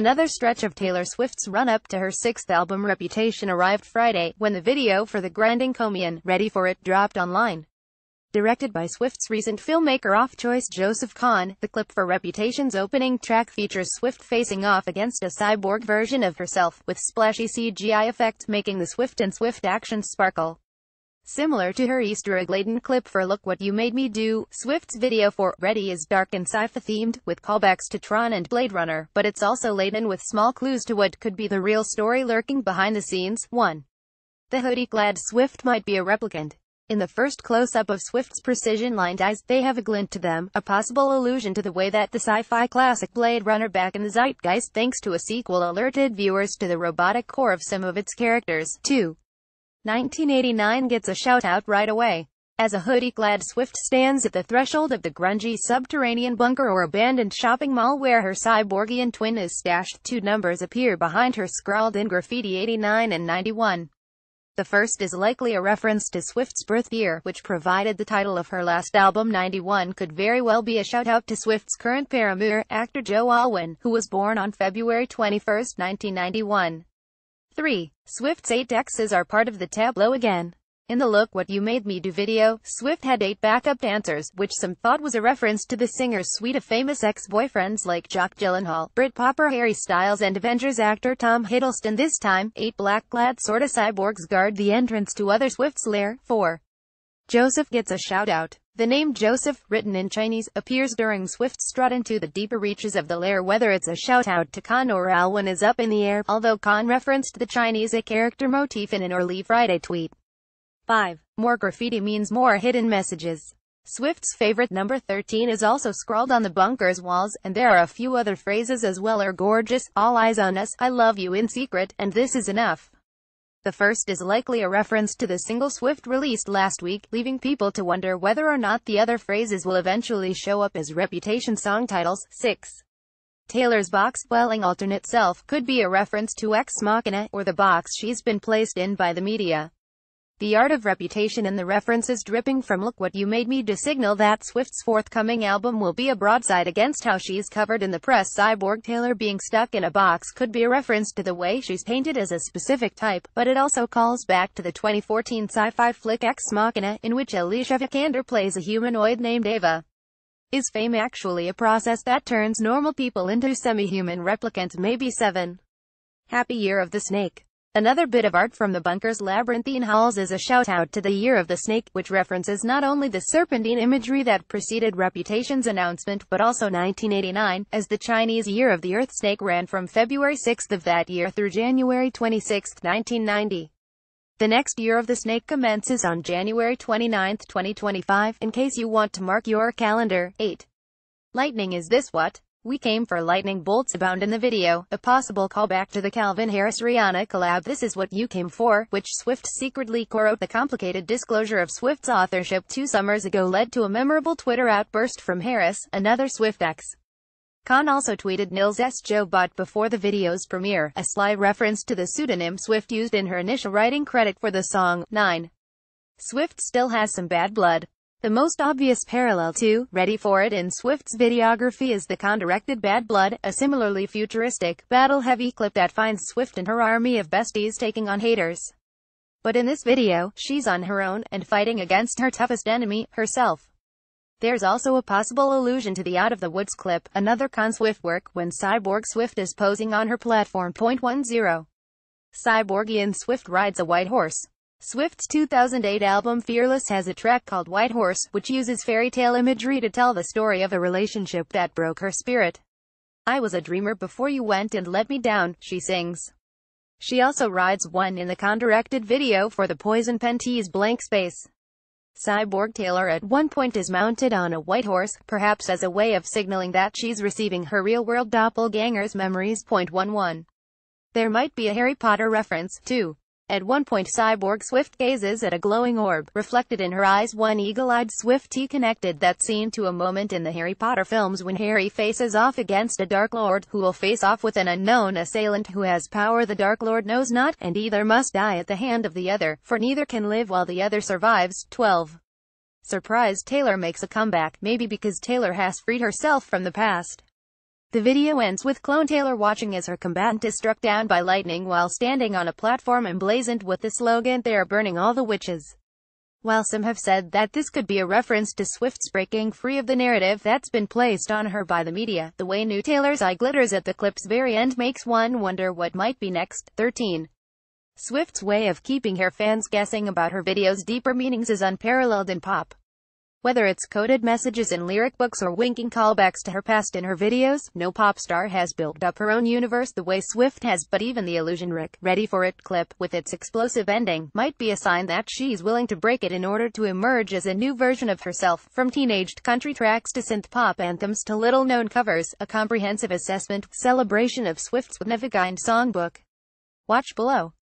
Another stretch of Taylor Swift's run-up to her sixth album Reputation arrived Friday, when the video for the grand encomian Ready For It, dropped online. Directed by Swift's recent filmmaker off-choice Joseph Kahn, the clip for Reputation's opening track features Swift facing off against a cyborg version of herself, with splashy CGI effects making the Swift and Swift action sparkle. Similar to her Easter egg-laden clip for Look What You Made Me Do, Swift's video for Ready is dark and sci-fi-themed, with callbacks to Tron and Blade Runner, but it's also laden with small clues to what could be the real story lurking behind the scenes. 1. The hoodie-clad Swift might be a replicant. In the first close-up of Swift's precision-lined eyes, they have a glint to them, a possible allusion to the way that the sci-fi classic Blade Runner back in the zeitgeist thanks to a sequel alerted viewers to the robotic core of some of its characters. 2. 1989 gets a shout-out right away. As a hoodie-clad Swift stands at the threshold of the grungy subterranean bunker or abandoned shopping mall where her cyborgian twin is stashed, two numbers appear behind her scrawled in graffiti 89 and 91. The first is likely a reference to Swift's birth year, which provided the title of her last album 91 could very well be a shout-out to Swift's current paramour, actor Joe Alwyn, who was born on February 21, 1991. 3. Swift's 8 exes are part of the tableau again. In the Look What You Made Me Do video, Swift had eight backup dancers, which some thought was a reference to the singer's suite of famous ex-boyfriends like Jock Gyllenhaal, Brit Popper Harry Styles and Avengers actor Tom Hiddleston this time, eight black-clad sorta cyborgs guard the entrance to other Swift's lair, 4. Joseph gets a shout-out. The name Joseph, written in Chinese, appears during Swift's strut into the deeper reaches of the lair whether it's a shout-out to Khan or Alwyn is up in the air, although Khan referenced the Chinese a character motif in an early Friday tweet. 5. More graffiti means more hidden messages. Swift's favorite number 13 is also scrawled on the bunker's walls, and there are a few other phrases as well are gorgeous, all eyes on us, I love you in secret, and this is enough. The first is likely a reference to the single Swift released last week, leaving people to wonder whether or not the other phrases will eventually show up as Reputation song titles. 6. Taylor's box dwelling alternate self could be a reference to Ex Machina, or the box she's been placed in by the media. The art of reputation and the references dripping from Look What You Made Me Do signal that Swift's forthcoming album will be a broadside against how she's covered in the press. Cyborg Taylor being stuck in a box could be a reference to the way she's painted as a specific type, but it also calls back to the 2014 sci-fi flick Ex Machina, in which Alicia Vikander plays a humanoid named Ava. Is fame actually a process that turns normal people into semi-human replicants? Maybe 7. Happy Year of the Snake Another bit of art from the bunker's labyrinthine halls is a shout-out to the Year of the Snake, which references not only the serpentine imagery that preceded Reputation's announcement, but also 1989, as the Chinese Year of the Earth Snake ran from February 6 of that year through January 26, 1990. The next Year of the Snake commences on January 29, 2025, in case you want to mark your calendar. 8. Lightning is this what? We came for lightning bolts abound in the video, a possible callback to the Calvin Harris-Rihanna collab This Is What You Came For, which Swift secretly co-wrote. The complicated disclosure of Swift's authorship two summers ago led to a memorable Twitter outburst from Harris, another Swift ex. Khan also tweeted Nils S. Joe bought before the video's premiere, a sly reference to the pseudonym Swift used in her initial writing credit for the song, 9. Swift still has some bad blood. The most obvious parallel to Ready for It in Swift's videography is the con-directed Bad Blood, a similarly futuristic, battle-heavy clip that finds Swift and her army of besties taking on haters. But in this video, she's on her own, and fighting against her toughest enemy, herself. There's also a possible allusion to the Out of the Woods clip, another con-Swift work, when Cyborg Swift is posing on her platform. Point one zero. Cyborgian Swift rides a white horse. Swift's 2008 album Fearless has a track called White Horse, which uses fairy tale imagery to tell the story of a relationship that broke her spirit. I was a dreamer before you went and let me down, she sings. She also rides one in the con-directed video for the Poison Pen tease Blank Space. Cyborg Taylor at one point is mounted on a white horse, perhaps as a way of signaling that she's receiving her real-world doppelganger's memories. Point one one. There might be a Harry Potter reference, too. At one point Cyborg Swift gazes at a glowing orb, reflected in her eyes one eagle-eyed Swiftie connected that scene to a moment in the Harry Potter films when Harry faces off against a Dark Lord, who will face off with an unknown assailant who has power the Dark Lord knows not, and either must die at the hand of the other, for neither can live while the other survives. 12. surprise! Taylor makes a comeback, maybe because Taylor has freed herself from the past. The video ends with clone Taylor watching as her combatant is struck down by lightning while standing on a platform emblazoned with the slogan they are burning all the witches. While some have said that this could be a reference to Swift's breaking free of the narrative that's been placed on her by the media, the way new Taylor's eye glitters at the clip's very end makes one wonder what might be next. 13. Swift's way of keeping her fans guessing about her video's deeper meanings is unparalleled in pop. Whether it's coded messages in lyric books or winking callbacks to her past in her videos, no pop star has built up her own universe the way Swift has, but even the illusion Rick, ready for it clip, with its explosive ending, might be a sign that she's willing to break it in order to emerge as a new version of herself. From teenaged country tracks to synth-pop anthems to little-known covers, a comprehensive assessment, celebration of Swift's significant songbook. Watch below.